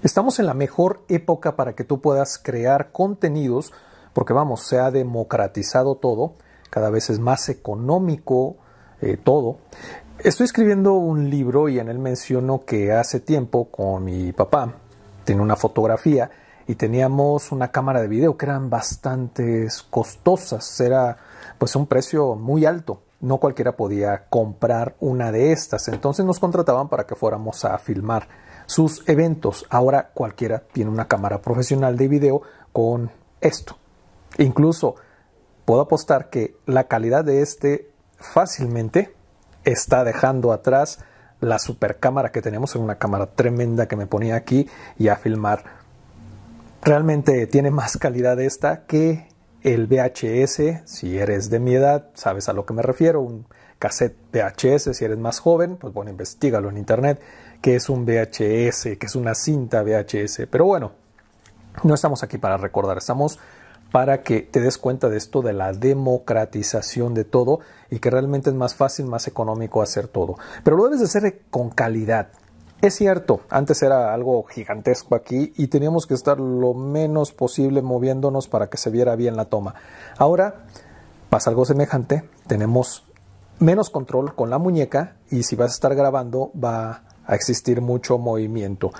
Estamos en la mejor época para que tú puedas crear contenidos, porque vamos, se ha democratizado todo, cada vez es más económico eh, todo. Estoy escribiendo un libro y en él menciono que hace tiempo con mi papá tenía una fotografía y teníamos una cámara de video que eran bastante costosas, era pues un precio muy alto. No cualquiera podía comprar una de estas, entonces nos contrataban para que fuéramos a filmar sus eventos. Ahora cualquiera tiene una cámara profesional de video con esto. E incluso puedo apostar que la calidad de este fácilmente está dejando atrás la super cámara que tenemos, en una cámara tremenda que me ponía aquí y a filmar. Realmente tiene más calidad esta que el VHS, si eres de mi edad, sabes a lo que me refiero, un cassette VHS, si eres más joven, pues bueno, investigalo en internet que es un VHS, que es una cinta VHS. Pero bueno, no estamos aquí para recordar, estamos para que te des cuenta de esto de la democratización de todo y que realmente es más fácil, más económico hacer todo. Pero lo debes de hacer con calidad. Es cierto, antes era algo gigantesco aquí y teníamos que estar lo menos posible moviéndonos para que se viera bien la toma. Ahora pasa algo semejante, tenemos menos control con la muñeca y si vas a estar grabando va a existir mucho movimiento.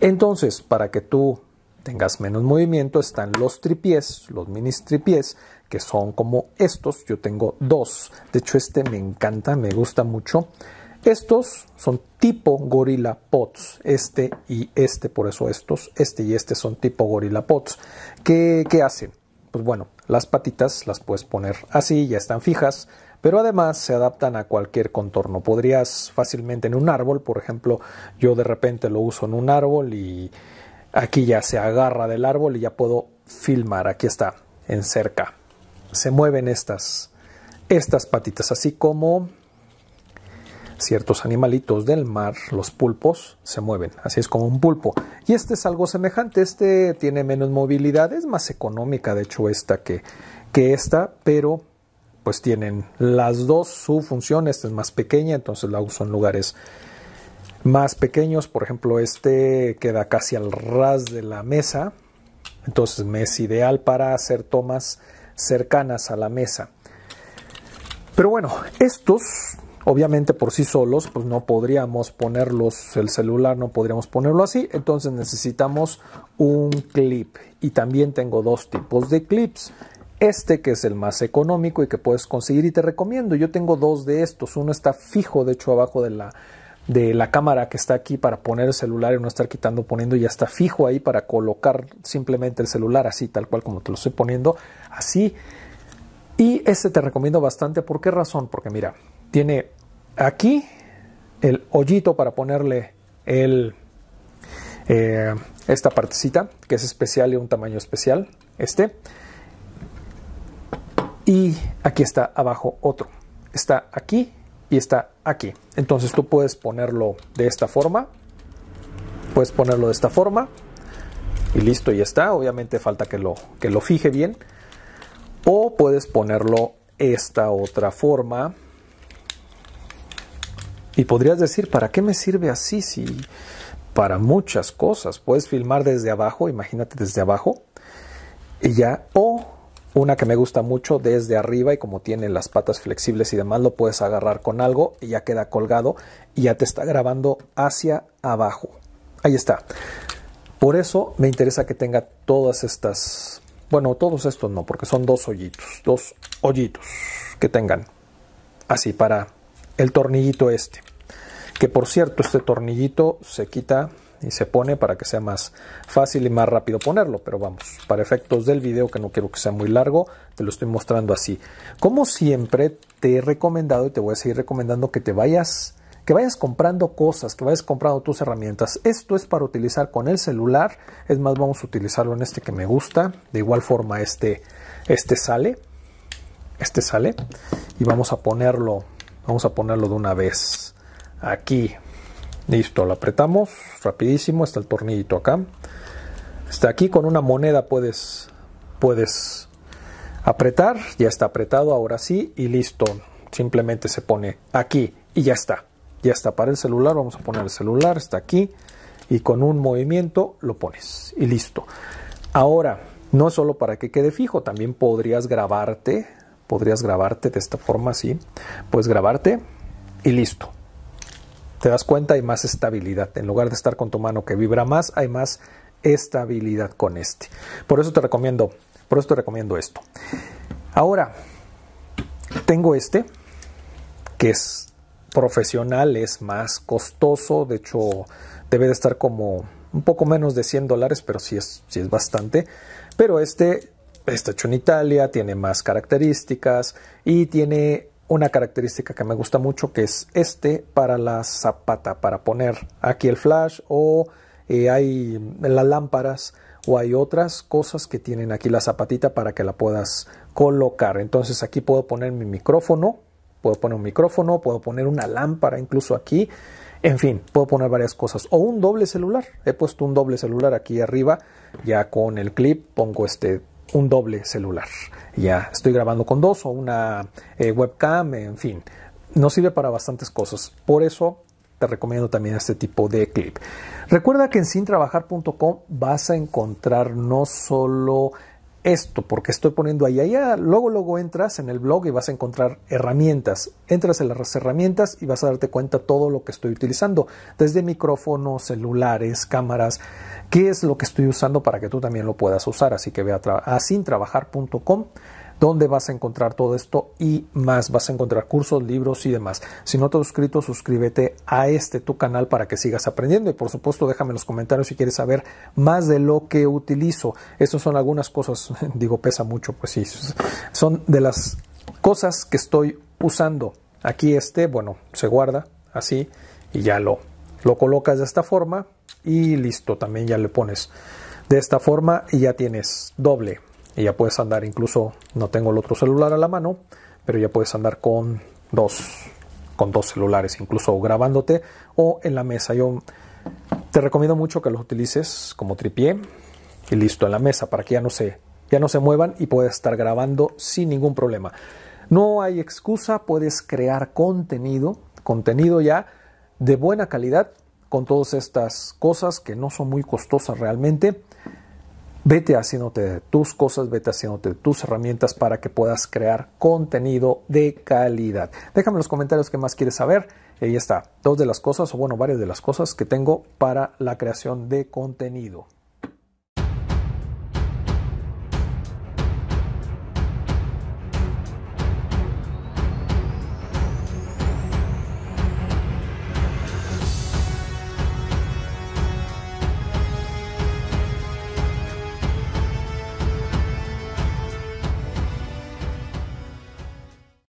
Entonces, para que tú tengas menos movimiento, están los tripiés, los mini tripiés, que son como estos. Yo tengo dos. De hecho, este me encanta, me gusta mucho. Estos son tipo Gorilla Pods, este y este, por eso estos, este y este son tipo Gorilla Pods. ¿Qué, ¿Qué, hacen? Pues bueno, las patitas las puedes poner así, ya están fijas, pero además se adaptan a cualquier contorno. Podrías fácilmente en un árbol, por ejemplo, yo de repente lo uso en un árbol y aquí ya se agarra del árbol y ya puedo filmar. Aquí está, en cerca. Se mueven estas, estas patitas, así como ciertos animalitos del mar, los pulpos, se mueven. Así es como un pulpo. Y este es algo semejante. Este tiene menos movilidad, es más económica, de hecho, esta que, que esta, pero pues tienen las dos su función, esta es más pequeña, entonces la uso en lugares más pequeños, por ejemplo este queda casi al ras de la mesa, entonces me es ideal para hacer tomas cercanas a la mesa. Pero bueno, estos obviamente por sí solos, pues no podríamos ponerlos, el celular no podríamos ponerlo así, entonces necesitamos un clip y también tengo dos tipos de clips este que es el más económico y que puedes conseguir y te recomiendo. Yo tengo dos de estos, uno está fijo de hecho abajo de la de la cámara que está aquí para poner el celular y no estar quitando poniendo ya está fijo ahí para colocar simplemente el celular así tal cual como te lo estoy poniendo así y este te recomiendo bastante por qué razón porque mira tiene aquí el hoyito para ponerle el eh, esta partecita que es especial y un tamaño especial este y aquí está abajo otro. Está aquí y está aquí. Entonces tú puedes ponerlo de esta forma. Puedes ponerlo de esta forma. Y listo, ya está. Obviamente falta que lo, que lo fije bien. O puedes ponerlo esta otra forma. Y podrías decir, ¿para qué me sirve así? Si para muchas cosas. Puedes filmar desde abajo, imagínate desde abajo. Y ya, o una que me gusta mucho desde arriba y como tiene las patas flexibles y demás, lo puedes agarrar con algo y ya queda colgado y ya te está grabando hacia abajo. Ahí está. Por eso me interesa que tenga todas estas, bueno, todos estos no, porque son dos hoyitos, dos hoyitos que tengan. Así para el tornillito este. Que por cierto, este tornillito se quita y se pone para que sea más fácil y más rápido ponerlo, pero vamos, para efectos del video que no quiero que sea muy largo, te lo estoy mostrando así. Como siempre te he recomendado y te voy a seguir recomendando que te vayas que vayas comprando cosas, que vayas comprando tus herramientas. Esto es para utilizar con el celular. Es más, vamos a utilizarlo en este que me gusta. De igual forma, este, este sale. Este sale. Y vamos a ponerlo. Vamos a ponerlo de una vez. Aquí. Listo, lo apretamos rapidísimo, está el tornillito acá. Está aquí con una moneda puedes puedes apretar, ya está apretado, ahora sí y listo. Simplemente se pone aquí y ya está. Ya está para el celular, vamos a poner el celular, está aquí y con un movimiento lo pones y listo. Ahora, no solo para que quede fijo, también podrías grabarte, podrías grabarte de esta forma así, puedes grabarte y listo te das cuenta hay más estabilidad. En lugar de estar con tu mano que vibra más, hay más estabilidad con este. Por eso te recomiendo, por recomiendo esto. Ahora, tengo este, que es profesional, es más costoso, de hecho debe de estar como un poco menos de 100 dólares, pero es, sí es bastante. Pero este, este está hecho en Italia, tiene más características y tiene una característica que me gusta mucho que es este para la zapata, para poner aquí el flash o eh, hay las lámparas o hay otras cosas que tienen aquí la zapatita para que la puedas colocar. Entonces aquí puedo poner mi micrófono, puedo poner un micrófono, puedo poner una lámpara incluso aquí. En fin, puedo poner varias cosas. O un doble celular. He puesto un doble celular aquí arriba. Ya con el clip pongo este un doble celular. Ya estoy grabando con dos o una eh, webcam, en fin. Nos sirve para bastantes cosas. Por eso te recomiendo también este tipo de clip. Recuerda que en sintrabajar.com vas a encontrar no solo esto, porque estoy poniendo ahí, allá. Ah, luego, luego entras en el blog y vas a encontrar herramientas. Entras en las herramientas y vas a darte cuenta todo lo que estoy utilizando, desde micrófonos, celulares, cámaras, qué es lo que estoy usando para que tú también lo puedas usar. Así que ve a sintrabajar.com. Dónde vas a encontrar todo esto y más. Vas a encontrar cursos, libros y demás. Si no te has suscrito, suscríbete a este tu canal para que sigas aprendiendo. Y por supuesto, déjame en los comentarios si quieres saber más de lo que utilizo. Estas son algunas cosas, digo, pesa mucho, pues sí, son de las cosas que estoy usando. Aquí este, bueno, se guarda así y ya lo, lo colocas de esta forma y listo, también ya le pones de esta forma y ya tienes doble y ya puedes andar incluso no tengo el otro celular a la mano pero ya puedes andar con dos con dos celulares incluso grabándote o en la mesa yo te recomiendo mucho que los utilices como tripié y listo en la mesa para que ya no se ya no se muevan y puedas estar grabando sin ningún problema no hay excusa puedes crear contenido contenido ya de buena calidad con todas estas cosas que no son muy costosas realmente Vete haciéndote de tus cosas, vete haciéndote tus herramientas para que puedas crear contenido de calidad. Déjame en los comentarios qué más quieres saber. Ahí está, dos de las cosas, o bueno, varias de las cosas que tengo para la creación de contenido.